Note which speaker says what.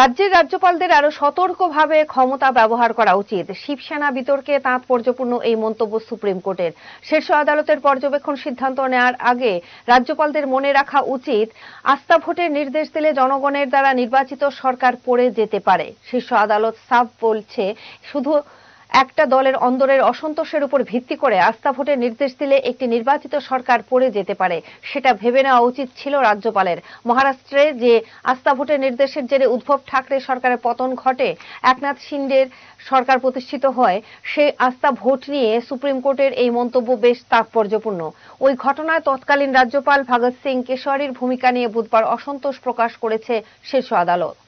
Speaker 1: রাজ্যের রাজ্যপালদের আরো সতর্কভাবে ক্ষমতা ব্যবহার করা উচিত শিবসেনা বিতর্কে তাৎপর্যপূর্ণ এই মন্তব্য সুপ্রিম কোর্টের শীর্ষ আদালতের পর্যবেক্ষণ সিদ্ধান্ত নেওয়ার আগে রাজ্যপালদের মনে রাখা উচিত আস্থা ভোটের নির্দেশ দিলে জনগণের দ্বারা নির্বাচিত সরকার পড়ে যেতে পারে শীর্ষ আদালত সাফ বলছে শুধু একটা দলের অন্দরের অসন্তোষের উপর ভিত্তি করে আস্থা ভোটের নির্দেশ দিলে একটি নির্বাচিত সরকার পড়ে যেতে পারে সেটা ভেবে নেওয়া উচিত ছিল রাজ্যপালের মহারাষ্ট্রে যে আস্থা ভোটের নির্দেশের জেরে উদ্ভব ঠাকরে সরকারের পতন ঘটে একনাথ সিন্ডের সরকার প্রতিষ্ঠিত হয় সেই আস্থা ভোট নিয়ে সুপ্রিম কোর্টের এই মন্তব্য বেশ তাৎপর্যপূর্ণ ওই ঘটনায় তৎকালীন রাজ্যপাল ভগৎ সিং কেশরীর ভূমিকা নিয়ে বুধবার অসন্তোষ প্রকাশ করেছে শীর্ষ আদালত